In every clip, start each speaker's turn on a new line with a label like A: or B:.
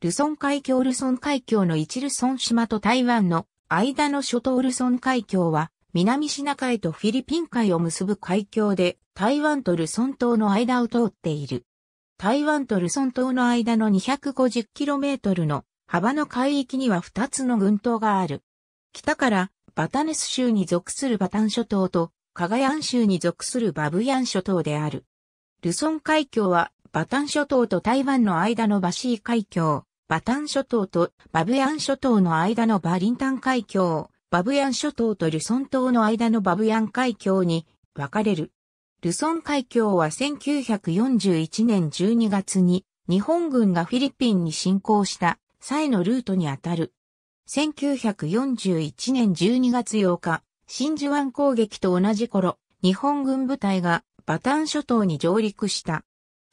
A: ルソン海峡ルソン海峡の一ルソン島と台湾の間の諸島ルソン海峡は南シナ海とフィリピン海を結ぶ海峡で台湾とルソン島の間を通っている。台湾とルソン島の間の 250km の幅の海域には2つの群島がある。北からバタネス州に属するバタン諸島とカガヤン州に属するバブヤン諸島である。ルソン海峡はバタン諸島と台湾の間のバシー海峡。バタン諸島とバブヤン諸島の間のバリンタン海峡、バブヤン諸島とルソン島の間のバブヤン海峡に分かれる。ルソン海峡は1941年12月に日本軍がフィリピンに侵攻した際のルートにあたる。1941年12月8日、真珠湾攻撃と同じ頃、日本軍部隊がバタン諸島に上陸した。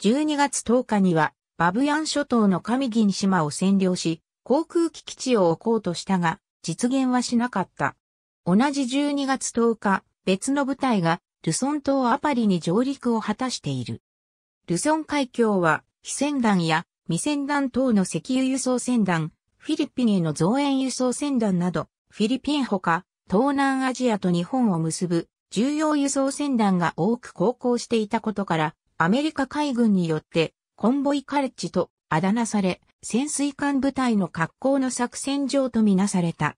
A: 12月10日にはバブヤン諸島のカミギン島を占領し、航空機基地を置こうとしたが、実現はしなかった。同じ12月10日、別の部隊が、ルソン島アパリに上陸を果たしている。ルソン海峡は、非船団や未船団等の石油輸送船団、フィリピンへの増援輸送船団など、フィリピンほか、東南アジアと日本を結ぶ重要輸送船団が多く航行していたことから、アメリカ海軍によってコンボイカレッジとあだ名され、潜水艦部隊の格好の作戦場とみなされた。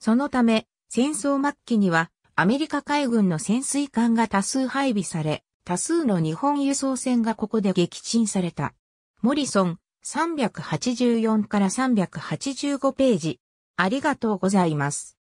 A: そのため、戦争末期には、アメリカ海軍の潜水艦が多数配備され、多数の日本輸送船がここで撃沈された。モリソン、384から385ページ。ありがとうござい
B: ます。